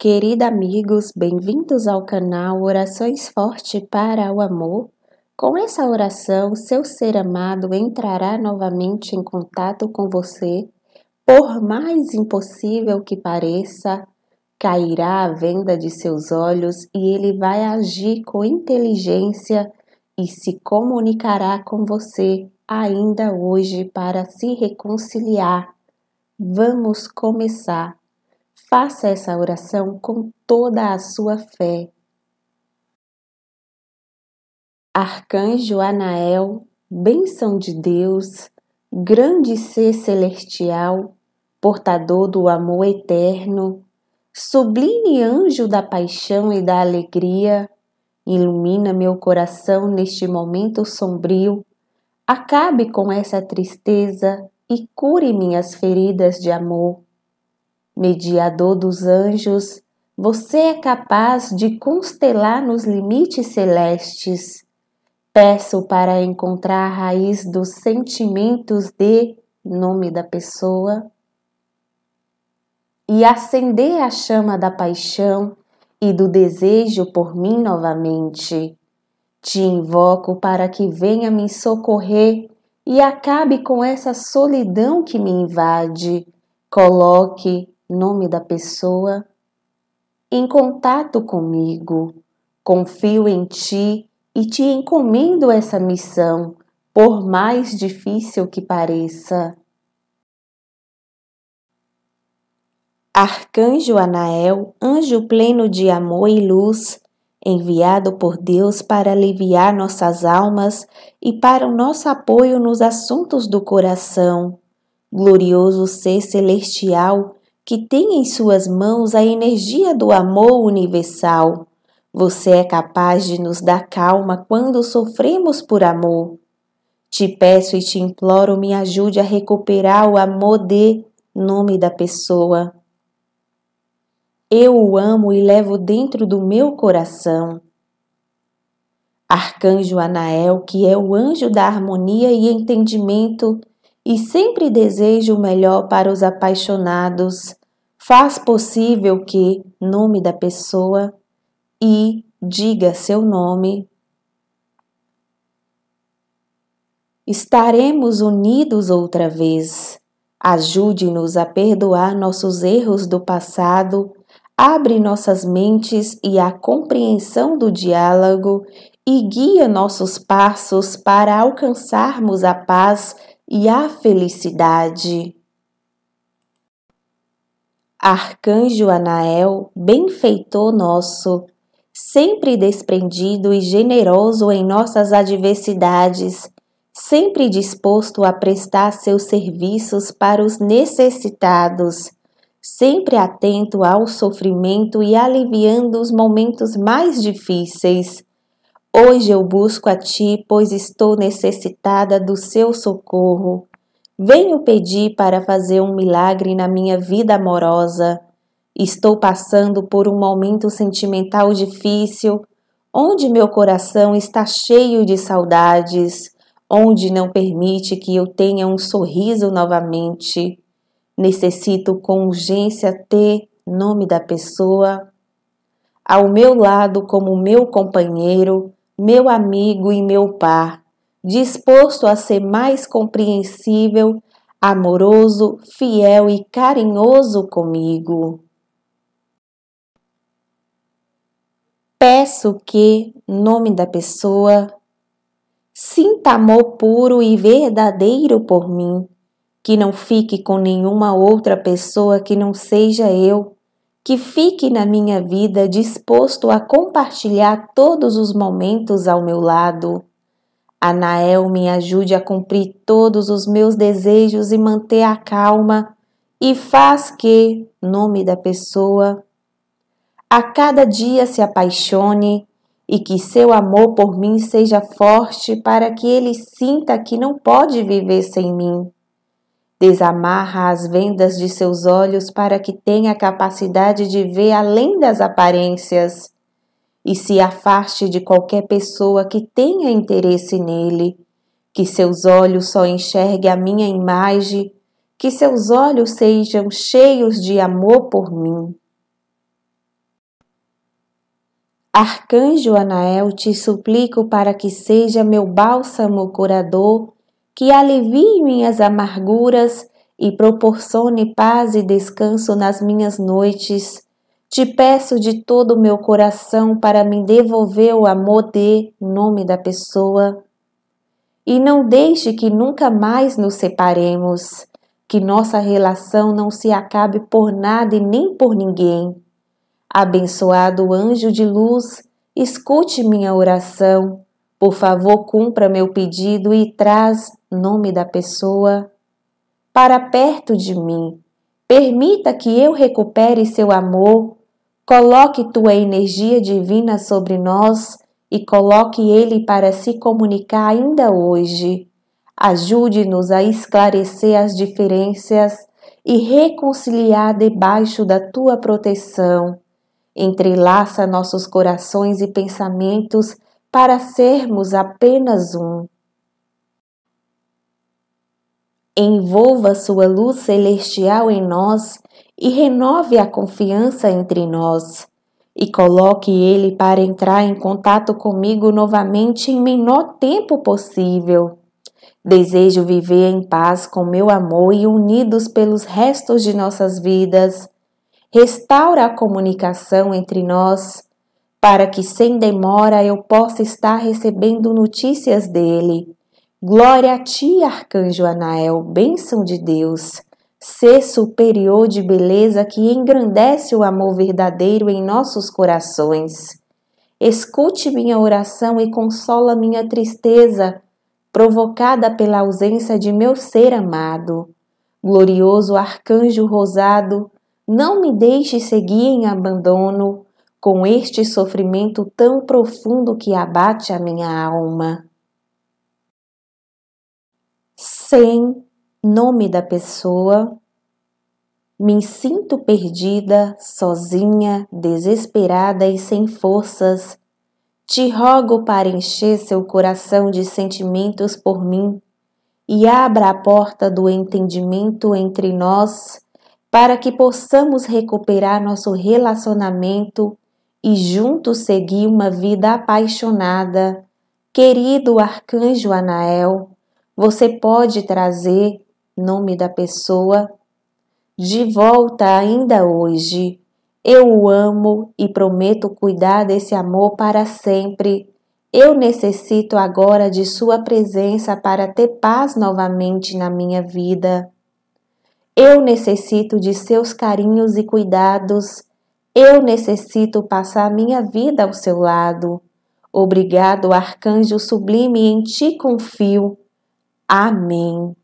Querida amigos, bem-vindos ao canal Orações Forte para o Amor. Com essa oração, seu ser amado entrará novamente em contato com você. Por mais impossível que pareça, cairá a venda de seus olhos e ele vai agir com inteligência e se comunicará com você ainda hoje para se reconciliar. Vamos começar Faça essa oração com toda a sua fé. Arcanjo Anael, bênção de Deus, grande ser celestial, portador do amor eterno, sublime anjo da paixão e da alegria, ilumina meu coração neste momento sombrio, acabe com essa tristeza e cure minhas feridas de amor mediador dos anjos, você é capaz de constelar nos limites celestes. Peço para encontrar a raiz dos sentimentos de nome da pessoa e acender a chama da paixão e do desejo por mim novamente. Te invoco para que venha me socorrer e acabe com essa solidão que me invade. Coloque nome da pessoa, em contato comigo. Confio em ti e te encomendo essa missão, por mais difícil que pareça. Arcanjo Anael, anjo pleno de amor e luz, enviado por Deus para aliviar nossas almas e para o nosso apoio nos assuntos do coração. Glorioso ser celestial, que tem em suas mãos a energia do amor universal. Você é capaz de nos dar calma quando sofremos por amor. Te peço e te imploro, me ajude a recuperar o amor de nome da pessoa. Eu o amo e levo dentro do meu coração. Arcanjo Anael, que é o anjo da harmonia e entendimento, e sempre deseja o melhor para os apaixonados, faz possível que nome da pessoa e diga seu nome. Estaremos unidos outra vez. Ajude-nos a perdoar nossos erros do passado, abre nossas mentes e a compreensão do diálogo e guia nossos passos para alcançarmos a paz e a felicidade. Arcanjo Anael, benfeitor nosso, sempre desprendido e generoso em nossas adversidades, sempre disposto a prestar seus serviços para os necessitados, sempre atento ao sofrimento e aliviando os momentos mais difíceis. Hoje eu busco a Ti, pois estou necessitada do seu socorro. Venho pedir para fazer um milagre na minha vida amorosa. Estou passando por um momento sentimental difícil, onde meu coração está cheio de saudades, onde não permite que eu tenha um sorriso novamente. Necessito com urgência ter nome da pessoa ao meu lado como meu companheiro, meu amigo e meu par disposto a ser mais compreensível, amoroso, fiel e carinhoso comigo. Peço que, nome da pessoa, sinta amor puro e verdadeiro por mim, que não fique com nenhuma outra pessoa que não seja eu, que fique na minha vida disposto a compartilhar todos os momentos ao meu lado Anael me ajude a cumprir todos os meus desejos e manter a calma, e faz que, nome da pessoa, a cada dia se apaixone e que seu amor por mim seja forte para que ele sinta que não pode viver sem mim. Desamarra as vendas de seus olhos para que tenha capacidade de ver além das aparências e se afaste de qualquer pessoa que tenha interesse nele, que seus olhos só enxergue a minha imagem, que seus olhos sejam cheios de amor por mim. Arcanjo Anael, te suplico para que seja meu bálsamo curador, que alivie minhas amarguras e proporcione paz e descanso nas minhas noites te peço de todo o meu coração para me devolver o amor de nome da pessoa. E não deixe que nunca mais nos separemos, que nossa relação não se acabe por nada e nem por ninguém. Abençoado anjo de luz, escute minha oração. Por favor, cumpra meu pedido e traz nome da pessoa para perto de mim. Permita que eu recupere seu amor Coloque tua energia divina sobre nós e coloque ele para se comunicar ainda hoje. Ajude-nos a esclarecer as diferenças e reconciliar debaixo da tua proteção. Entrelaça nossos corações e pensamentos para sermos apenas um envolva sua luz celestial em nós e renove a confiança entre nós, e coloque ele para entrar em contato comigo novamente em menor tempo possível. Desejo viver em paz com meu amor e unidos pelos restos de nossas vidas. Restaura a comunicação entre nós, para que sem demora eu possa estar recebendo notícias dele Glória a ti, arcanjo Anael, bênção de Deus, ser superior de beleza que engrandece o amor verdadeiro em nossos corações. Escute minha oração e consola minha tristeza, provocada pela ausência de meu ser amado. Glorioso arcanjo rosado, não me deixe seguir em abandono com este sofrimento tão profundo que abate a minha alma sem nome da pessoa, me sinto perdida, sozinha, desesperada e sem forças. Te rogo para encher seu coração de sentimentos por mim e abra a porta do entendimento entre nós para que possamos recuperar nosso relacionamento e juntos seguir uma vida apaixonada. Querido Arcanjo Anael, você pode trazer nome da pessoa de volta ainda hoje. Eu o amo e prometo cuidar desse amor para sempre. Eu necessito agora de sua presença para ter paz novamente na minha vida. Eu necessito de seus carinhos e cuidados. Eu necessito passar minha vida ao seu lado. Obrigado, arcanjo sublime, em ti confio. Amém.